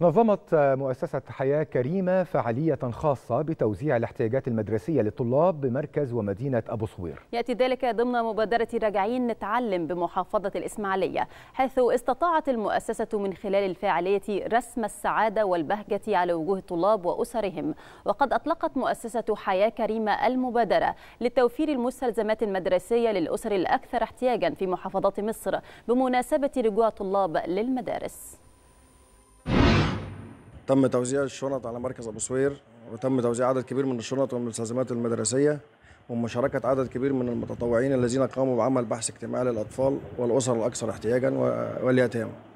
نظمت مؤسسة حياة كريمة فعالية خاصة بتوزيع الاحتياجات المدرسية للطلاب بمركز ومدينة أبو صوير يأتي ذلك ضمن مبادرة راجعين نتعلم بمحافظة الإسماعيلية حيث استطاعت المؤسسة من خلال الفاعلية رسم السعادة والبهجة على وجوه الطلاب وأسرهم وقد أطلقت مؤسسة حياة كريمة المبادرة لتوفير المستلزمات المدرسية للأسر الأكثر احتياجا في محافظات مصر بمناسبة رجوع طلاب للمدارس تم توزيع الشنط على مركز ابو سوير وتم توزيع عدد كبير من الشنط والملتزمات المدرسيه ومشاركة عدد كبير من المتطوعين الذين قاموا بعمل بحث اجتماعي للأطفال والأسر الأكثر احتياجا واليتامى